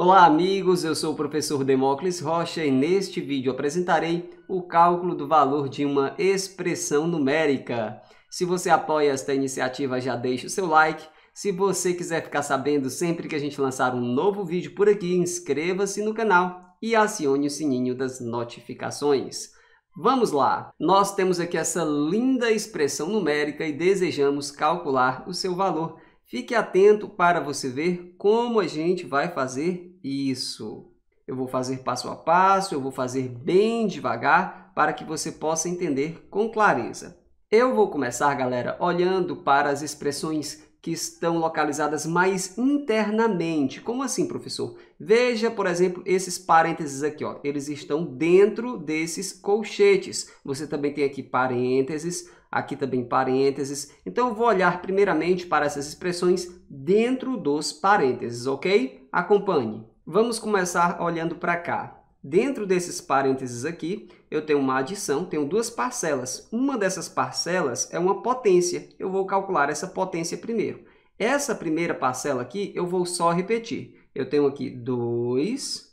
Olá amigos, eu sou o professor Demócles Rocha e neste vídeo apresentarei o cálculo do valor de uma expressão numérica. Se você apoia esta iniciativa, já deixa o seu like. Se você quiser ficar sabendo sempre que a gente lançar um novo vídeo por aqui, inscreva-se no canal e acione o sininho das notificações. Vamos lá! Nós temos aqui essa linda expressão numérica e desejamos calcular o seu valor. Fique atento para você ver como a gente vai fazer isso. Eu vou fazer passo a passo, eu vou fazer bem devagar para que você possa entender com clareza. Eu vou começar, galera, olhando para as expressões que estão localizadas mais internamente. Como assim, professor? Veja, por exemplo, esses parênteses aqui, ó. Eles estão dentro desses colchetes. Você também tem aqui parênteses, aqui também parênteses. Então, eu vou olhar primeiramente para essas expressões dentro dos parênteses, ok? Acompanhe. Vamos começar olhando para cá. Dentro desses parênteses aqui, eu tenho uma adição, tenho duas parcelas. Uma dessas parcelas é uma potência. Eu vou calcular essa potência primeiro. Essa primeira parcela aqui, eu vou só repetir. Eu tenho aqui 2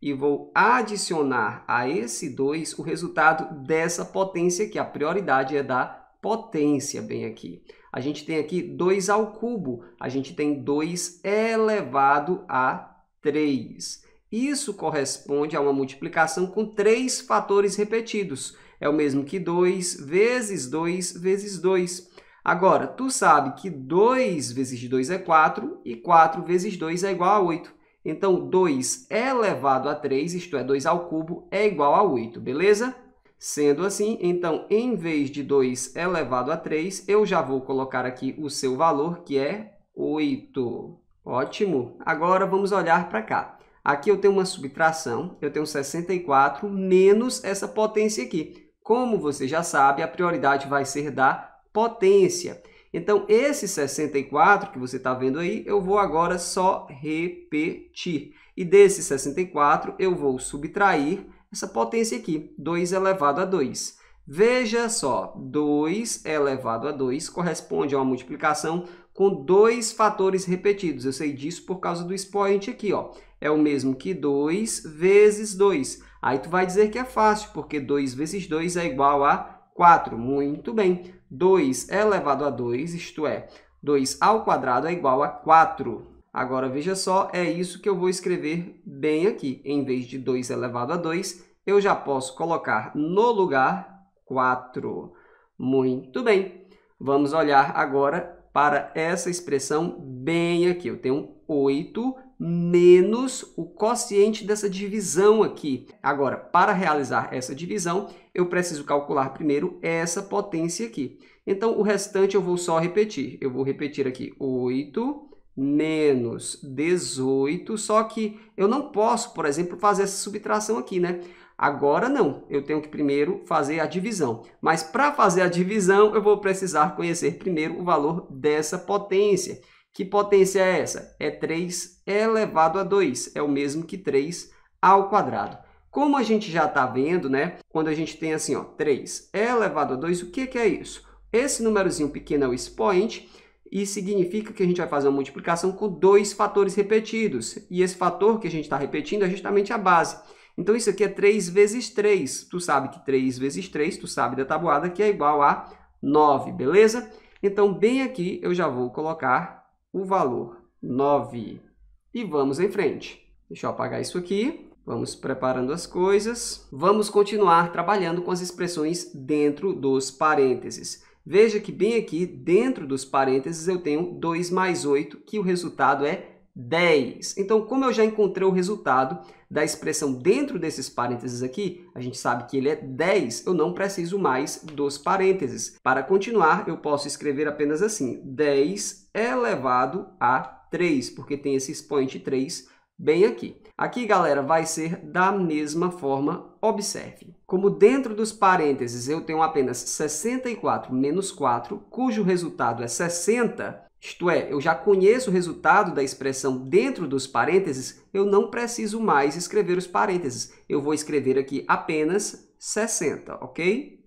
e vou adicionar a esse 2 o resultado dessa potência, que a prioridade é da potência, bem aqui. A gente tem aqui 2 ao cubo, a gente tem 2 elevado a 3. Isso corresponde a uma multiplicação com três fatores repetidos. É o mesmo que 2 vezes 2 vezes 2. Agora, tu sabe que 2 vezes 2 é 4 e 4 vezes 2 é igual a 8. Então, 2 é elevado a 3, isto é, 2 ao cubo, é igual a 8, beleza? Sendo assim, então, em vez de 2 elevado a 3, eu já vou colocar aqui o seu valor, que é 8. Ótimo! Agora, vamos olhar para cá. Aqui eu tenho uma subtração, eu tenho 64 menos essa potência aqui. Como você já sabe, a prioridade vai ser da potência. Então, esse 64 que você está vendo aí, eu vou agora só repetir. E desse 64, eu vou subtrair essa potência aqui, 2 elevado a 2. Veja só, 2 elevado a 2 corresponde a uma multiplicação com dois fatores repetidos. Eu sei disso por causa do expoente aqui, ó. É o mesmo que 2 vezes 2. Aí tu vai dizer que é fácil, porque 2 vezes 2 é igual a 4. Muito bem. 2 é elevado a 2, isto é, 2 ao quadrado é igual a 4. Agora, veja só, é isso que eu vou escrever bem aqui. Em vez de 2 elevado a 2, eu já posso colocar no lugar 4. Muito bem. Vamos olhar agora para essa expressão bem aqui. Eu tenho 8 menos o quociente dessa divisão aqui. Agora, para realizar essa divisão, eu preciso calcular primeiro essa potência aqui. Então, o restante eu vou só repetir. Eu vou repetir aqui 8 menos 18, só que eu não posso, por exemplo, fazer essa subtração aqui, né? Agora não, eu tenho que primeiro fazer a divisão. Mas para fazer a divisão, eu vou precisar conhecer primeiro o valor dessa potência. Que potência é essa? É 3 elevado a 2, é o mesmo que 3 ao quadrado. Como a gente já está vendo, né? quando a gente tem assim, ó, 3 elevado a 2, o que, que é isso? Esse númerozinho pequeno é o expoente, e significa que a gente vai fazer uma multiplicação com dois fatores repetidos. E esse fator que a gente está repetindo é justamente a base. Então, isso aqui é 3 vezes 3. Tu sabe que 3 vezes 3, tu sabe da tabuada, que é igual a 9, beleza? Então, bem aqui, eu já vou colocar o valor 9. E vamos em frente. Deixa eu apagar isso aqui. Vamos preparando as coisas. Vamos continuar trabalhando com as expressões dentro dos parênteses. Veja que bem aqui, dentro dos parênteses, eu tenho 2 mais 8, que o resultado é 10. Então, como eu já encontrei o resultado, da expressão dentro desses parênteses aqui, a gente sabe que ele é 10, eu não preciso mais dos parênteses. Para continuar, eu posso escrever apenas assim, 10 elevado a 3, porque tem esse expoente 3 bem aqui. Aqui, galera, vai ser da mesma forma, observe. Como dentro dos parênteses eu tenho apenas 64 menos 4, cujo resultado é 60, isto é, eu já conheço o resultado da expressão dentro dos parênteses, eu não preciso mais escrever os parênteses. Eu vou escrever aqui apenas 60, ok?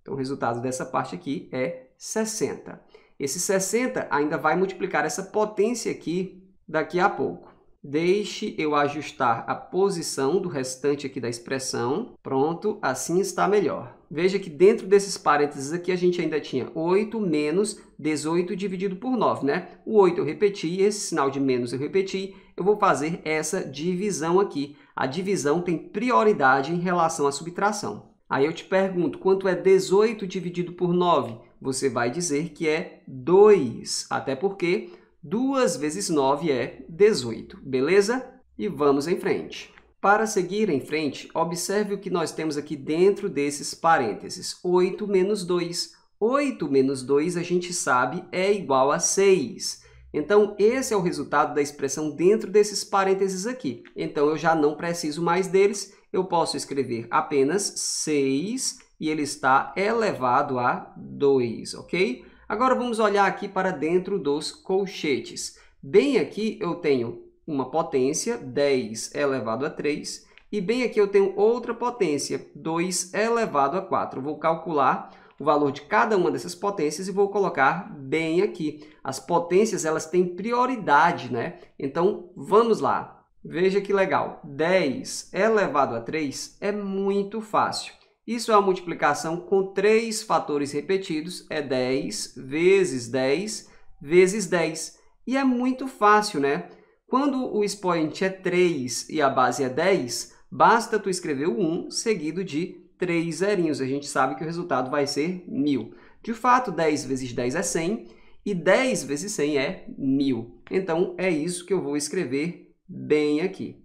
Então, o resultado dessa parte aqui é 60. Esse 60 ainda vai multiplicar essa potência aqui daqui a pouco. Deixe eu ajustar a posição do restante aqui da expressão. Pronto, assim está melhor veja que dentro desses parênteses aqui a gente ainda tinha 8 menos 18 dividido por 9, né? O 8 eu repeti, esse sinal de menos eu repeti, eu vou fazer essa divisão aqui. A divisão tem prioridade em relação à subtração. Aí eu te pergunto, quanto é 18 dividido por 9? Você vai dizer que é 2, até porque 2 vezes 9 é 18, beleza? E vamos em frente. Para seguir em frente, observe o que nós temos aqui dentro desses parênteses. 8 menos 2. 8 menos 2, a gente sabe, é igual a 6. Então, esse é o resultado da expressão dentro desses parênteses aqui. Então, eu já não preciso mais deles, eu posso escrever apenas 6 e ele está elevado a 2, ok? Agora, vamos olhar aqui para dentro dos colchetes. Bem aqui, eu tenho uma potência, 10 elevado a 3, e bem aqui eu tenho outra potência, 2 elevado a 4. vou calcular o valor de cada uma dessas potências e vou colocar bem aqui. As potências elas têm prioridade, né? Então, vamos lá. Veja que legal, 10 elevado a 3 é muito fácil. Isso é uma multiplicação com três fatores repetidos, é 10 vezes 10 vezes 10. E é muito fácil, né? Quando o expoente é 3 e a base é 10, basta tu escrever o 1 seguido de 3 zerinhos. A gente sabe que o resultado vai ser 1.000. De fato, 10 vezes 10 é 100 e 10 vezes 100 é 1.000. Então, é isso que eu vou escrever bem aqui.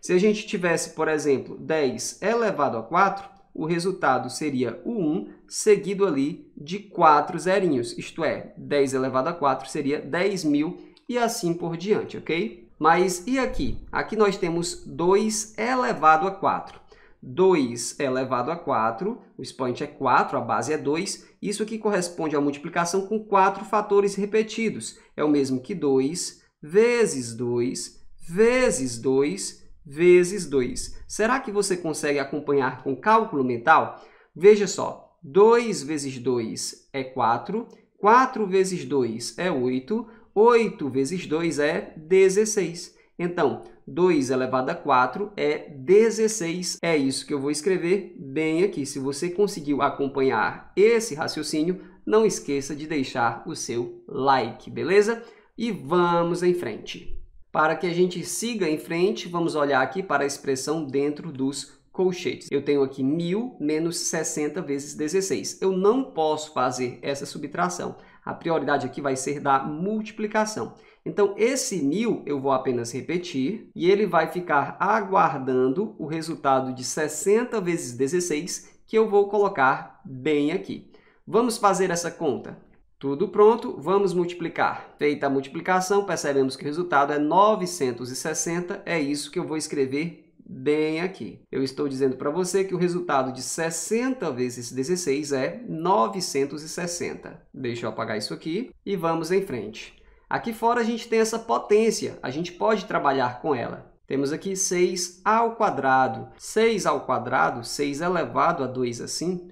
Se a gente tivesse, por exemplo, 10 elevado a 4, o resultado seria o 1 seguido ali de 4 zerinhos, isto é, 10 elevado a 4 seria 10.000 e assim por diante, ok? Mas e aqui? Aqui nós temos 2 elevado a 4. 2 elevado a 4, o expoente é 4, a base é 2. Isso aqui corresponde à multiplicação com 4 fatores repetidos. É o mesmo que 2 vezes 2 vezes 2 vezes 2. Será que você consegue acompanhar com cálculo mental? Veja só, 2 vezes 2 é 4, 4 vezes 2 é 8, 8 vezes 2 é 16. Então, 2 elevado a 4 é 16. É isso que eu vou escrever bem aqui. Se você conseguiu acompanhar esse raciocínio, não esqueça de deixar o seu like, beleza? E vamos em frente. Para que a gente siga em frente, vamos olhar aqui para a expressão dentro dos colchetes. Eu tenho aqui 1.000 menos 60 vezes 16. Eu não posso fazer essa subtração. A prioridade aqui vai ser da multiplicação. Então, esse 1.000 eu vou apenas repetir e ele vai ficar aguardando o resultado de 60 vezes 16, que eu vou colocar bem aqui. Vamos fazer essa conta. Tudo pronto, vamos multiplicar. Feita a multiplicação, percebemos que o resultado é 960, é isso que eu vou escrever bem aqui. Eu estou dizendo para você que o resultado de 60 vezes 16 é 960. Deixa eu apagar isso aqui e vamos em frente. Aqui fora a gente tem essa potência, a gente pode trabalhar com ela. Temos aqui 6 ao quadrado. 6 ao quadrado, 6 elevado a 2 assim,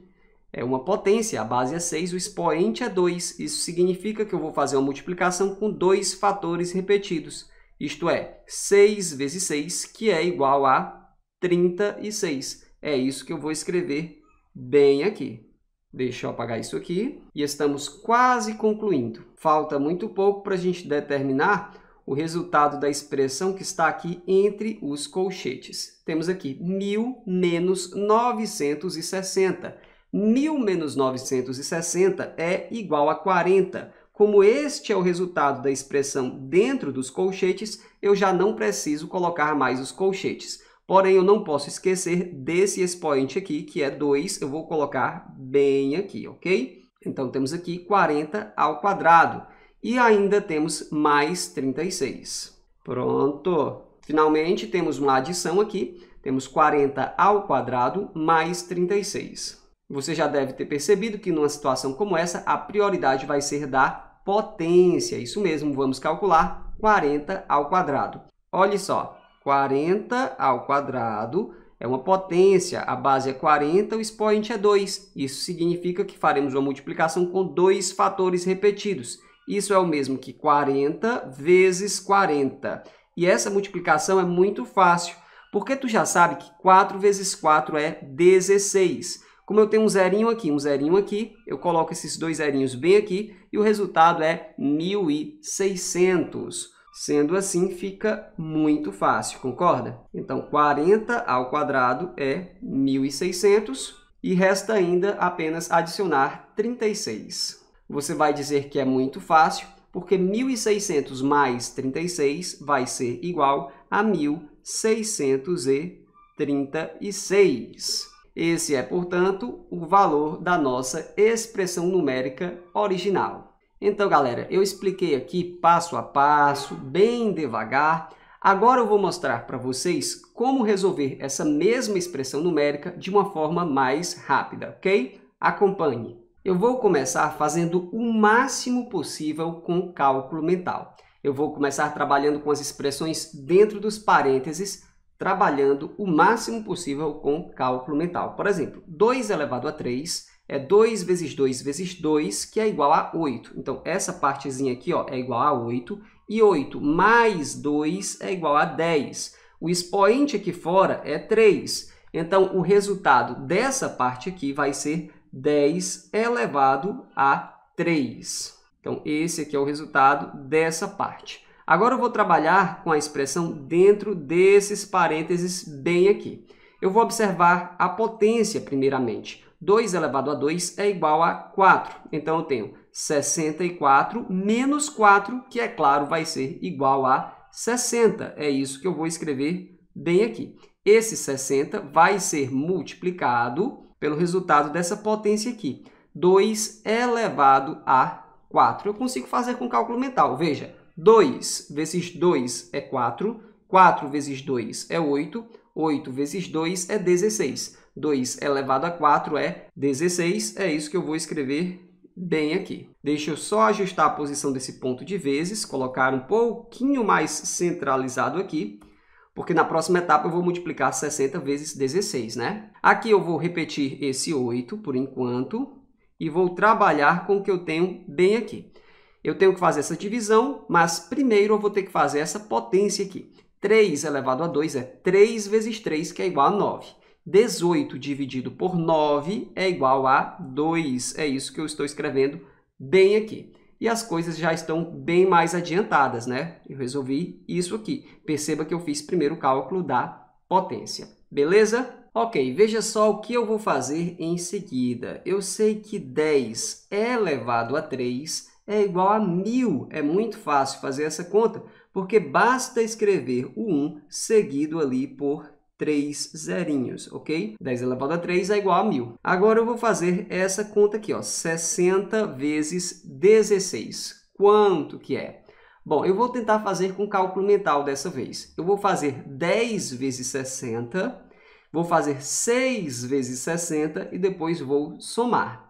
é uma potência, a base é 6, o expoente é 2. Isso significa que eu vou fazer uma multiplicação com dois fatores repetidos. Isto é, 6 vezes 6, que é igual a 36. É isso que eu vou escrever bem aqui. Deixa eu apagar isso aqui. E estamos quase concluindo. Falta muito pouco para a gente determinar o resultado da expressão que está aqui entre os colchetes. Temos aqui 1.000 menos 960. 1.000 menos 960 é igual a 40. Como este é o resultado da expressão dentro dos colchetes, eu já não preciso colocar mais os colchetes. Porém, eu não posso esquecer desse expoente aqui, que é 2, eu vou colocar bem aqui, ok? Então, temos aqui 40 ao quadrado. E ainda temos mais 36. Pronto! Finalmente, temos uma adição aqui. Temos 40 ao quadrado mais 36. Você já deve ter percebido que numa situação como essa, a prioridade vai ser dar potência. Isso mesmo, vamos calcular 40 ao quadrado. Olha só, 40 ao quadrado é uma potência, a base é 40, o expoente é 2. Isso significa que faremos uma multiplicação com dois fatores repetidos. Isso é o mesmo que 40 vezes 40. E essa multiplicação é muito fácil, porque tu já sabe que 4 vezes 4 é 16. Como eu tenho um zerinho aqui, um zerinho aqui, eu coloco esses dois zerinhos bem aqui e o resultado é 1.600. Sendo assim, fica muito fácil, concorda? Então, 40 ao quadrado é 1.600 e resta ainda apenas adicionar 36. Você vai dizer que é muito fácil, porque 1.600 mais 36 vai ser igual a 1.636. Esse é, portanto, o valor da nossa expressão numérica original. Então, galera, eu expliquei aqui passo a passo, bem devagar. Agora eu vou mostrar para vocês como resolver essa mesma expressão numérica de uma forma mais rápida, ok? Acompanhe. Eu vou começar fazendo o máximo possível com cálculo mental. Eu vou começar trabalhando com as expressões dentro dos parênteses trabalhando o máximo possível com cálculo mental. Por exemplo, 2 elevado a 3 é 2 vezes 2 vezes 2, que é igual a 8. Então, essa partezinha aqui ó, é igual a 8, e 8 mais 2 é igual a 10. O expoente aqui fora é 3. Então, o resultado dessa parte aqui vai ser 10 elevado a 3. Então, esse aqui é o resultado dessa parte. Agora eu vou trabalhar com a expressão dentro desses parênteses bem aqui. Eu vou observar a potência primeiramente. 2 elevado a 2 é igual a 4. Então, eu tenho 64 menos 4, que, é claro, vai ser igual a 60. É isso que eu vou escrever bem aqui. Esse 60 vai ser multiplicado pelo resultado dessa potência aqui. 2 elevado a 4. Eu consigo fazer com cálculo mental. Veja, 2 vezes 2 é 4, 4 vezes 2 é 8, 8 vezes 2 é 16. 2 elevado a 4 é 16, é isso que eu vou escrever bem aqui. Deixa eu só ajustar a posição desse ponto de vezes, colocar um pouquinho mais centralizado aqui, porque na próxima etapa eu vou multiplicar 60 vezes 16, né? Aqui eu vou repetir esse 8 por enquanto e vou trabalhar com o que eu tenho bem aqui. Eu tenho que fazer essa divisão, mas primeiro eu vou ter que fazer essa potência aqui. 3 elevado a 2 é 3 vezes 3, que é igual a 9. 18 dividido por 9 é igual a 2. É isso que eu estou escrevendo bem aqui. E as coisas já estão bem mais adiantadas, né? Eu resolvi isso aqui. Perceba que eu fiz primeiro o cálculo da potência. Beleza? Ok, veja só o que eu vou fazer em seguida. Eu sei que 10 elevado a 3 é igual a 1.000. É muito fácil fazer essa conta, porque basta escrever o 1 seguido ali por 3 zerinhos, ok? 10 elevado a 3 é igual a 1.000. Agora eu vou fazer essa conta aqui, ó, 60 vezes 16. Quanto que é? Bom, eu vou tentar fazer com cálculo mental dessa vez. Eu vou fazer 10 vezes 60, vou fazer 6 vezes 60 e depois vou somar.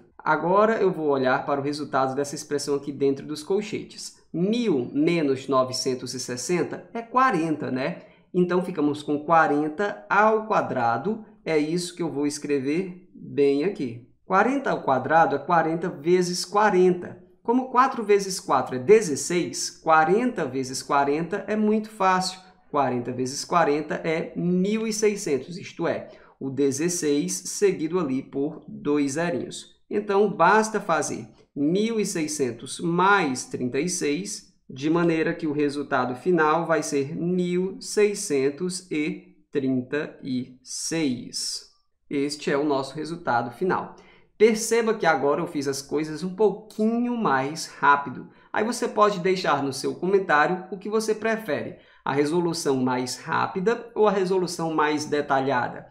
Agora eu vou olhar para o resultado dessa expressão aqui dentro dos colchetes. 1.000 menos 960 é 40, né? Então, ficamos com 40 ao quadrado. É isso que eu vou escrever bem aqui. 40 ao quadrado é 40 vezes 40. Como 4 vezes 4 é 16, 40 vezes 40 é muito fácil. 40 vezes 40 é 1.600, isto é, o 16 seguido ali por dois zerinhos. Então, basta fazer 1.600 mais 36, de maneira que o resultado final vai ser 1.636. Este é o nosso resultado final. Perceba que agora eu fiz as coisas um pouquinho mais rápido. Aí você pode deixar no seu comentário o que você prefere, a resolução mais rápida ou a resolução mais detalhada.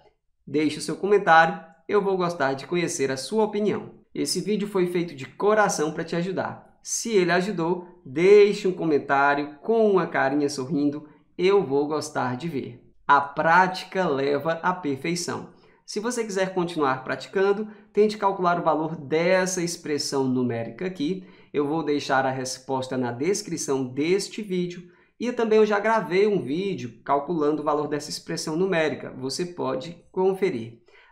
Deixe o seu comentário eu vou gostar de conhecer a sua opinião. Esse vídeo foi feito de coração para te ajudar. Se ele ajudou, deixe um comentário com uma carinha sorrindo, eu vou gostar de ver. A prática leva à perfeição. Se você quiser continuar praticando, tente calcular o valor dessa expressão numérica aqui. Eu vou deixar a resposta na descrição deste vídeo. E também eu já gravei um vídeo calculando o valor dessa expressão numérica. Você pode conferir.